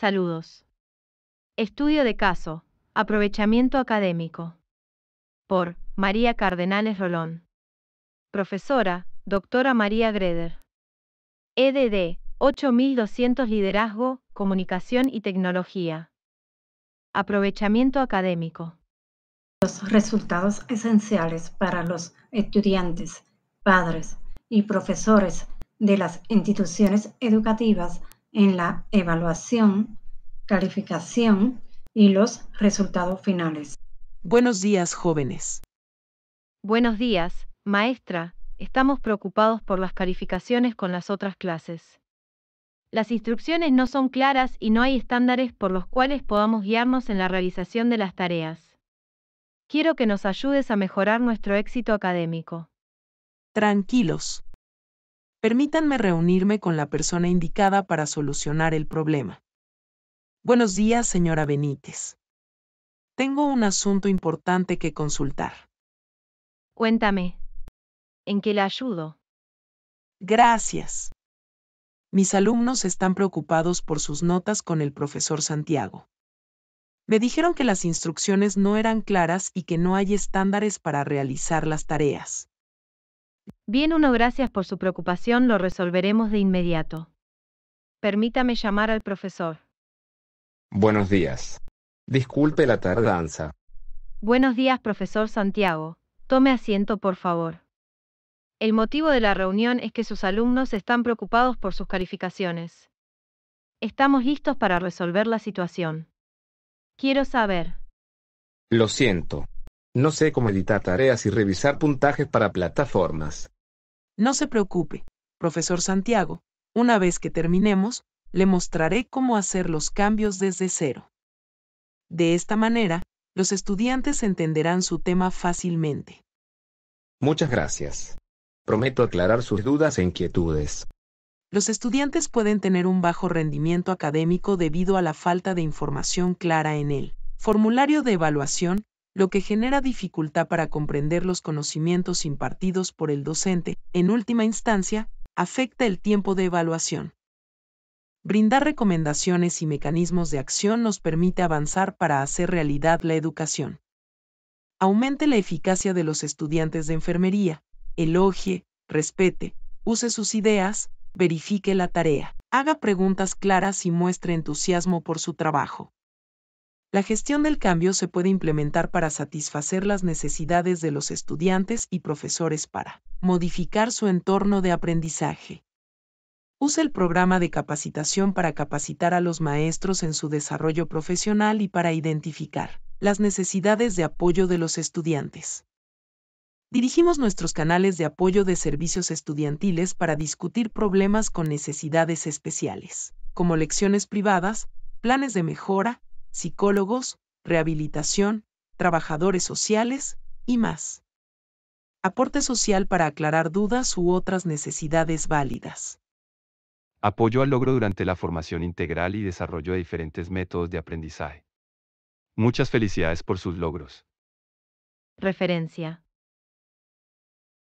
Saludos. Estudio de caso, aprovechamiento académico. Por María Cardenales Rolón. Profesora, doctora María Greder. EDD, 8200 Liderazgo, Comunicación y Tecnología. Aprovechamiento académico. Los resultados esenciales para los estudiantes, padres y profesores de las instituciones educativas en la evaluación, calificación y los resultados finales. Buenos días, jóvenes. Buenos días, maestra. Estamos preocupados por las calificaciones con las otras clases. Las instrucciones no son claras y no hay estándares por los cuales podamos guiarnos en la realización de las tareas. Quiero que nos ayudes a mejorar nuestro éxito académico. Tranquilos, Permítanme reunirme con la persona indicada para solucionar el problema. Buenos días, señora Benítez. Tengo un asunto importante que consultar. Cuéntame. ¿En qué le ayudo? Gracias. Mis alumnos están preocupados por sus notas con el profesor Santiago. Me dijeron que las instrucciones no eran claras y que no hay estándares para realizar las tareas. Bien, uno, gracias por su preocupación, lo resolveremos de inmediato. Permítame llamar al profesor. Buenos días. Disculpe la tardanza. Buenos días, profesor Santiago. Tome asiento, por favor. El motivo de la reunión es que sus alumnos están preocupados por sus calificaciones. Estamos listos para resolver la situación. Quiero saber. Lo siento. No sé cómo editar tareas y revisar puntajes para plataformas. No se preocupe, profesor Santiago. Una vez que terminemos, le mostraré cómo hacer los cambios desde cero. De esta manera, los estudiantes entenderán su tema fácilmente. Muchas gracias. Prometo aclarar sus dudas e inquietudes. Los estudiantes pueden tener un bajo rendimiento académico debido a la falta de información clara en el formulario de evaluación lo que genera dificultad para comprender los conocimientos impartidos por el docente, en última instancia, afecta el tiempo de evaluación. Brindar recomendaciones y mecanismos de acción nos permite avanzar para hacer realidad la educación. Aumente la eficacia de los estudiantes de enfermería, elogie, respete, use sus ideas, verifique la tarea, haga preguntas claras y muestre entusiasmo por su trabajo. La gestión del cambio se puede implementar para satisfacer las necesidades de los estudiantes y profesores para modificar su entorno de aprendizaje. Use el programa de capacitación para capacitar a los maestros en su desarrollo profesional y para identificar las necesidades de apoyo de los estudiantes. Dirigimos nuestros canales de apoyo de servicios estudiantiles para discutir problemas con necesidades especiales, como lecciones privadas, planes de mejora, psicólogos, rehabilitación, trabajadores sociales y más. Aporte social para aclarar dudas u otras necesidades válidas. Apoyo al logro durante la formación integral y desarrollo de diferentes métodos de aprendizaje. Muchas felicidades por sus logros. Referencia.